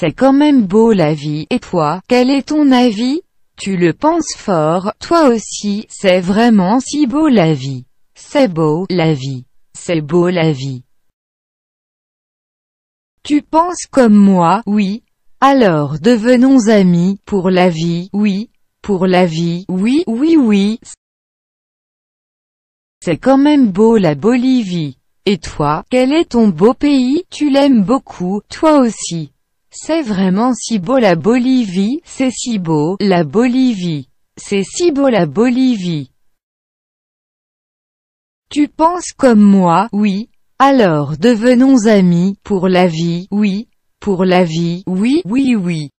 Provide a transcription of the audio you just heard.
C'est quand même beau la vie, et toi, quel est ton avis Tu le penses fort, toi aussi, c'est vraiment si beau la vie. C'est beau, la vie. C'est beau la vie. Tu penses comme moi, oui. Alors devenons amis, pour la vie, oui. Pour la vie, oui, oui, oui. C'est quand même beau la Bolivie. Et toi, quel est ton beau pays Tu l'aimes beaucoup, toi aussi. C'est vraiment si beau la Bolivie, c'est si beau, la Bolivie. C'est si beau la Bolivie. Tu penses comme moi, oui. Alors devenons amis, pour la vie, oui. Pour la vie, oui, oui, oui.